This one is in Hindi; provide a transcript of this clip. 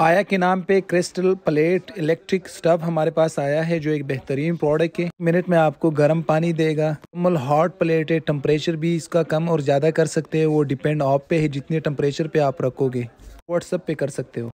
आया के नाम पे क्रिस्टल प्लेट इलेक्ट्रिक स्टव हमारे पास आया है जो एक बेहतरीन प्रोडक्ट है मिनट में आपको गर्म पानी देगा नॉर्मल हॉट प्लेट है टम्परेचर भी इसका कम और ज़्यादा कर सकते हैं वो डिपेंड ऑप पे है जितने टम्परेचर पे आप रखोगे व्हाट्सअप पे कर सकते हो